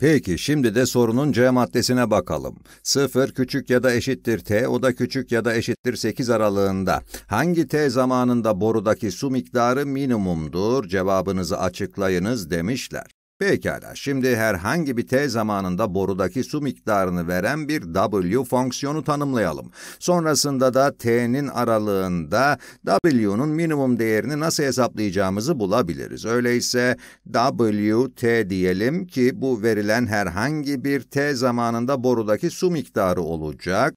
Peki şimdi de sorunun C maddesine bakalım. 0 küçük ya da eşittir T, o da küçük ya da eşittir 8 aralığında. Hangi T zamanında borudaki su miktarı minimumdur? Cevabınızı açıklayınız demişler. Pekala, şimdi herhangi bir t zamanında borudaki su miktarını veren bir w fonksiyonu tanımlayalım. Sonrasında da t'nin aralığında w'nun minimum değerini nasıl hesaplayacağımızı bulabiliriz. Öyleyse w t diyelim ki bu verilen herhangi bir t zamanında borudaki su miktarı olacak.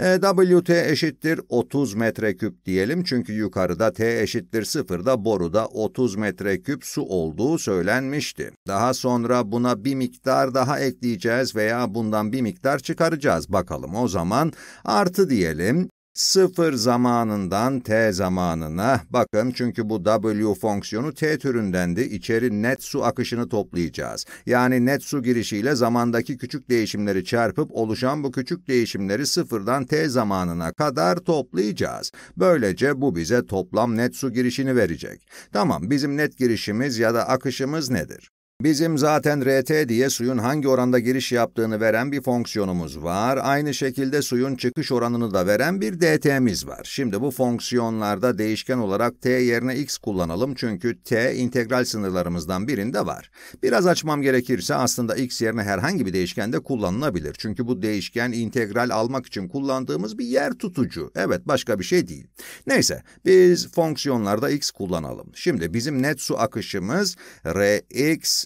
E, w t eşittir 30 metreküp diyelim çünkü yukarıda t eşittir 0'da boruda 30 metreküp su olduğu söylenmişti. Daha sonra buna bir miktar daha ekleyeceğiz veya bundan bir miktar çıkaracağız. Bakalım o zaman artı diyelim. Sıfır zamanından t zamanına bakın çünkü bu w fonksiyonu t türündendi. içeri net su akışını toplayacağız. Yani net su girişiyle zamandaki küçük değişimleri çarpıp oluşan bu küçük değişimleri sıfırdan t zamanına kadar toplayacağız. Böylece bu bize toplam net su girişini verecek. Tamam bizim net girişimiz ya da akışımız nedir? Bizim zaten RT diye suyun hangi oranda giriş yaptığını veren bir fonksiyonumuz var. Aynı şekilde suyun çıkış oranını da veren bir DT'miz var. Şimdi bu fonksiyonlarda değişken olarak t yerine x kullanalım çünkü t integral sınırlarımızdan birinde var. Biraz açmam gerekirse aslında x yerine herhangi bir değişken de kullanılabilir. Çünkü bu değişken integral almak için kullandığımız bir yer tutucu. Evet başka bir şey değil. Neyse biz fonksiyonlarda x kullanalım. Şimdi bizim net su akışımız rx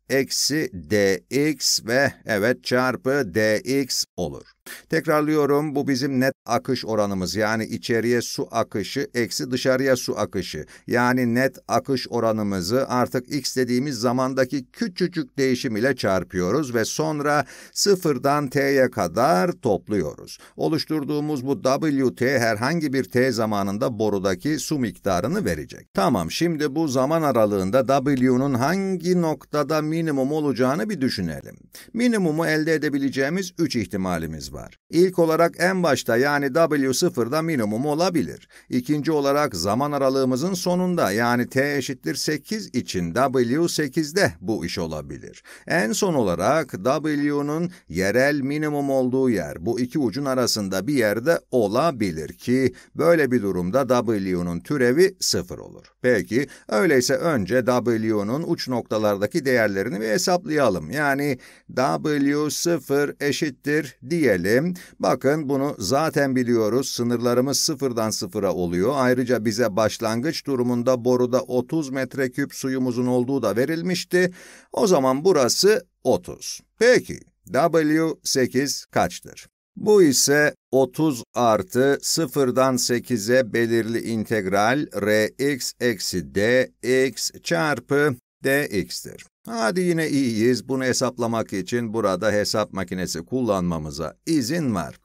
eksi dx ve evet çarpı dx olur. Tekrarlıyorum bu bizim net akış oranımız yani içeriye su akışı eksi dışarıya su akışı. Yani net akış oranımızı artık x dediğimiz zamandaki küçücük değişim ile çarpıyoruz ve sonra sıfırdan t'ye kadar topluyoruz. Oluşturduğumuz bu wt herhangi bir t zamanında borudaki su miktarını verecek. Tamam şimdi bu zaman aralığında w'nun hangi noktada min minimum olacağını bir düşünelim. Minimumu elde edebileceğimiz 3 ihtimalimiz var. İlk olarak en başta yani W0'da minimum olabilir. İkinci olarak zaman aralığımızın sonunda yani t eşittir 8 için W8'de bu iş olabilir. En son olarak W'nun yerel minimum olduğu yer bu iki ucun arasında bir yerde olabilir ki böyle bir durumda W'nun türevi 0 olur. Peki öyleyse önce W'nun uç noktalardaki değerleri değerini bir hesaplayalım. Yani W0 eşittir diyelim. Bakın bunu zaten biliyoruz. Sınırlarımız sıfırdan sıfıra oluyor. Ayrıca bize başlangıç durumunda boruda 30 metreküp suyumuzun olduğu da verilmişti. O zaman burası 30. Peki W8 kaçtır? Bu ise 30 artı 0'dan 8'e belirli integral rx eksi dx çarpı dx'tir. Hadi yine iyiyiz, bunu hesaplamak için burada hesap makinesi kullanmamıza izin var.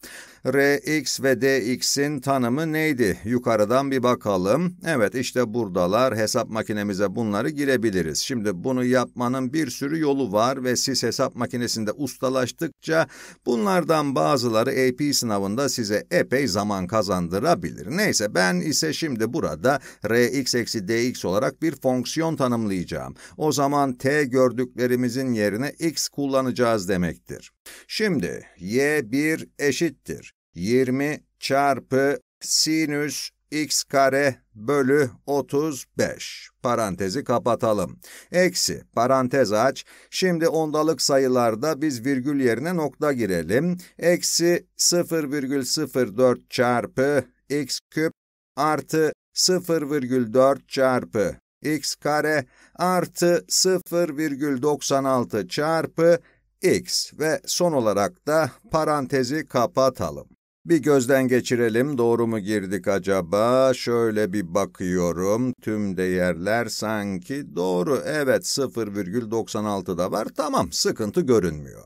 Rx ve dx'in tanımı neydi? Yukarıdan bir bakalım. Evet işte buradalar. Hesap makinemize bunları girebiliriz. Şimdi bunu yapmanın bir sürü yolu var ve siz hesap makinesinde ustalaştıkça bunlardan bazıları AP sınavında size epey zaman kazandırabilir. Neyse ben ise şimdi burada Rx eksi dx olarak bir fonksiyon tanımlayacağım. O zaman t gördüklerimizin yerine x kullanacağız demektir. Şimdi y1 eşittir. 20 çarpı sinüs x kare bölü 35 parantezi kapatalım. Eksi parantez aç. Şimdi ondalık sayılarda biz virgül yerine nokta girelim. Eksi 0,04 çarpı x küp artı 0,4 çarpı x kare artı 0,96 çarpı x ve son olarak da parantezi kapatalım. Bir gözden geçirelim, doğru mu girdik acaba? Şöyle bir bakıyorum, tüm değerler sanki doğru. Evet, 0,96 da var, tamam, sıkıntı görünmüyor.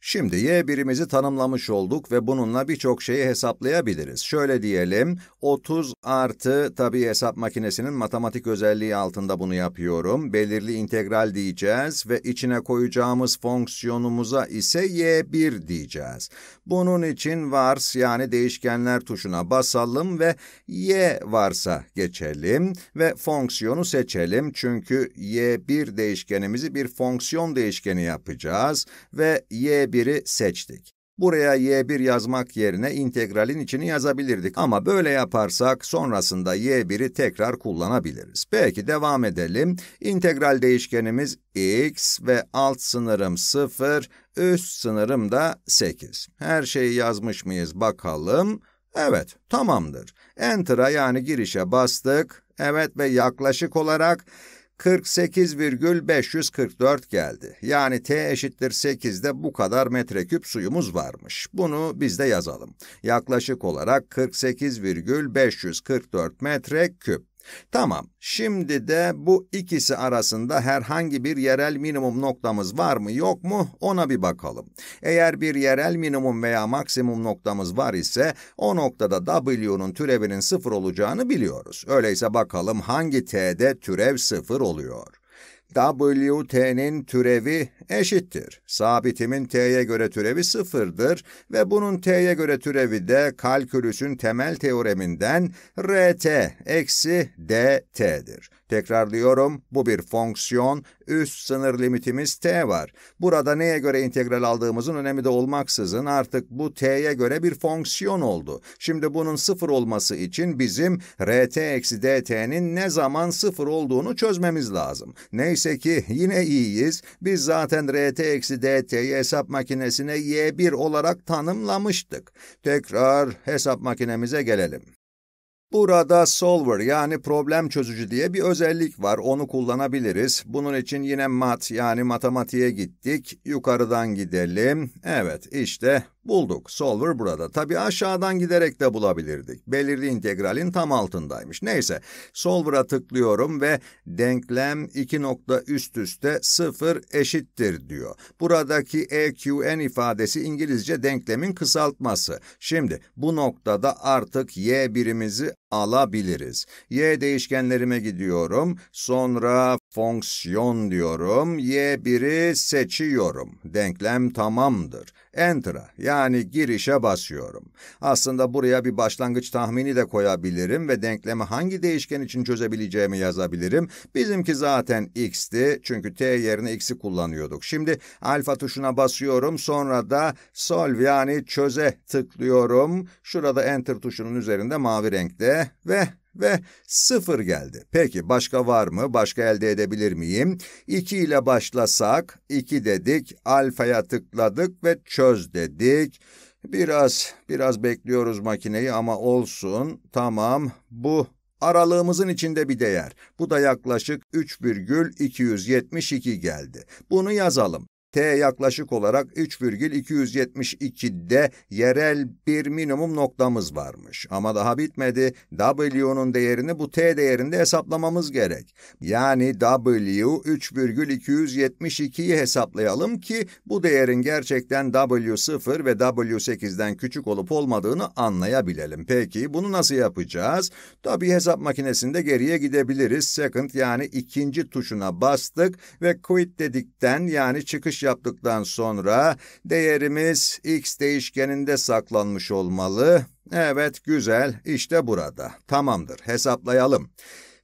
Şimdi y birimizi tanımlamış olduk ve bununla birçok şeyi hesaplayabiliriz. Şöyle diyelim, 30 artı, tabii hesap makinesinin matematik özelliği altında bunu yapıyorum. Belirli integral diyeceğiz ve içine koyacağımız fonksiyonumuza ise Y1 diyeceğiz. Bunun için vars yani değişkenler tuşuna basalım ve Y varsa geçelim ve fonksiyonu seçelim. Çünkü Y1 değişkenimizi bir fonksiyon değişkeni yapacağız ve Y1 y1'i seçtik. Buraya y1 yazmak yerine integralin içini yazabilirdik ama böyle yaparsak sonrasında y1'i tekrar kullanabiliriz. Peki devam edelim. İntegral değişkenimiz x ve alt sınırım 0, üst sınırım da 8. Her şeyi yazmış mıyız bakalım. Evet, tamamdır. Enter'a yani girişe bastık. Evet ve yaklaşık olarak 48,544 geldi. Yani t eşittir 8'de bu kadar metreküp suyumuz varmış. Bunu biz de yazalım. Yaklaşık olarak 48,544 metreküp. Tamam, şimdi de bu ikisi arasında herhangi bir yerel minimum noktamız var mı yok mu ona bir bakalım. Eğer bir yerel minimum veya maksimum noktamız var ise o noktada W'nun türevinin sıfır olacağını biliyoruz. Öyleyse bakalım hangi T'de türev sıfır oluyor. WT'nin türevi eşittir. Sabitimin T'ye göre türevi sıfırdır ve bunun T'ye göre türevi de kalkülüsün temel teoreminden RT eksi DT'dir. Tekrarlıyorum bu bir fonksiyon, üst sınır limitimiz t var. Burada neye göre integral aldığımızın önemi de olmaksızın artık bu t'ye göre bir fonksiyon oldu. Şimdi bunun sıfır olması için bizim rt eksi dt'nin ne zaman sıfır olduğunu çözmemiz lazım. Neyse ki yine iyiyiz. Biz zaten rt eksi dt'yi hesap makinesine y1 olarak tanımlamıştık. Tekrar hesap makinemize gelelim. Burada solver yani problem çözücü diye bir özellik var, onu kullanabiliriz. Bunun için yine mat yani matematiğe gittik, yukarıdan gidelim. Evet, işte Bulduk. Solver burada. Tabi aşağıdan giderek de bulabilirdik. Belirli integralin tam altındaymış. Neyse. Solver'a tıklıyorum ve denklem 2 nokta üst üste 0 eşittir diyor. Buradaki EQN ifadesi İngilizce denklemin kısaltması. Şimdi bu noktada artık y birimizi alabiliriz. Y değişkenlerime gidiyorum. Sonra Fonksiyon diyorum, y1'i seçiyorum. Denklem tamamdır. Enter'a yani girişe basıyorum. Aslında buraya bir başlangıç tahmini de koyabilirim ve denklemi hangi değişken için çözebileceğimi yazabilirim. Bizimki zaten x'ti çünkü t yerine x'i kullanıyorduk. Şimdi alfa tuşuna basıyorum sonra da solve yani çöze tıklıyorum. Şurada enter tuşunun üzerinde mavi renkte ve ve sıfır geldi. Peki başka var mı? Başka elde edebilir miyim? 2 ile başlasak, 2 dedik, alfaya tıkladık ve çöz dedik. Biraz, biraz bekliyoruz makineyi ama olsun. Tamam, bu aralığımızın içinde bir değer. Bu da yaklaşık 3,272 geldi. Bunu yazalım. T yaklaşık olarak 3,272'de yerel bir minimum noktamız varmış. Ama daha bitmedi. W'nun değerini bu T değerinde hesaplamamız gerek. Yani W 3,272'yi hesaplayalım ki bu değerin gerçekten W0 ve W8'den küçük olup olmadığını anlayabilelim. Peki bunu nasıl yapacağız? Tabii hesap makinesinde geriye gidebiliriz. Second yani ikinci tuşuna bastık ve quit dedikten yani çıkış yaptıktan sonra değerimiz x değişkeninde saklanmış olmalı. Evet, güzel, işte burada. Tamamdır, hesaplayalım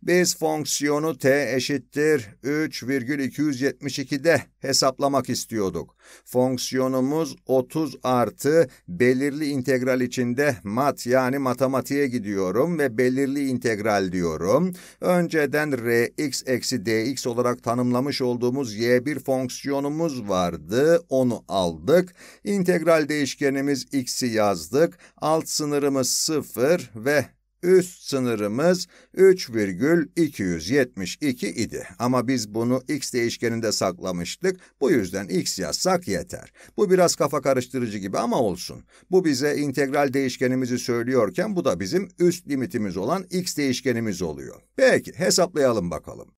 biz fonksiyonu t eşittir 3,272'de hesaplamak istiyorduk. Fonksiyonumuz 30 artı belirli integral içinde mat yani matematiğe gidiyorum ve belirli integral diyorum. Önceden rx eksi dx olarak tanımlamış olduğumuz y1 fonksiyonumuz vardı. Onu aldık. İntegral değişkenimiz x'i yazdık. Alt sınırımız 0 ve üst sınırımız 3,272 idi. Ama biz bunu x değişkeninde saklamıştık. Bu yüzden x yazsak yeter. Bu biraz kafa karıştırıcı gibi ama olsun. Bu bize integral değişkenimizi söylüyorken bu da bizim üst limitimiz olan x değişkenimiz oluyor. Peki hesaplayalım bakalım.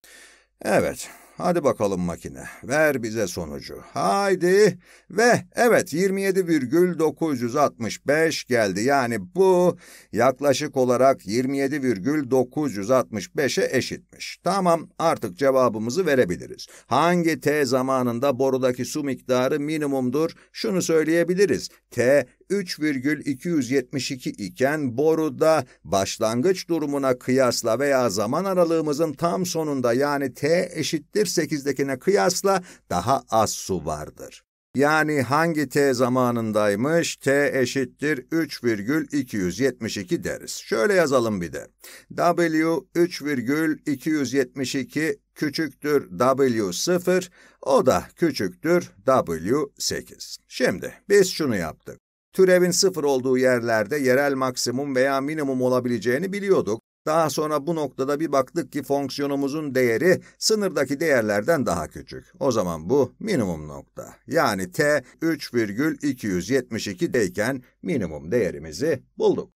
Evet. Hadi bakalım makine, ver bize sonucu. Haydi ve evet 27,965 geldi. Yani bu yaklaşık olarak 27,965'e eşitmiş. Tamam artık cevabımızı verebiliriz. Hangi T zamanında borudaki su miktarı minimumdur? Şunu söyleyebiliriz. T 3,272 iken boruda başlangıç durumuna kıyasla veya zaman aralığımızın tam sonunda yani t eşittir 8'dekine kıyasla daha az su vardır. Yani hangi t zamanındaymış? t eşittir 3,272 deriz. Şöyle yazalım bir de. w 3,272 küçüktür w0, o da küçüktür w8. Şimdi biz şunu yaptık. Türevin sıfır olduğu yerlerde yerel maksimum veya minimum olabileceğini biliyorduk. Daha sonra bu noktada bir baktık ki fonksiyonumuzun değeri sınırdaki değerlerden daha küçük. O zaman bu minimum nokta. Yani t 3,272 minimum değerimizi bulduk.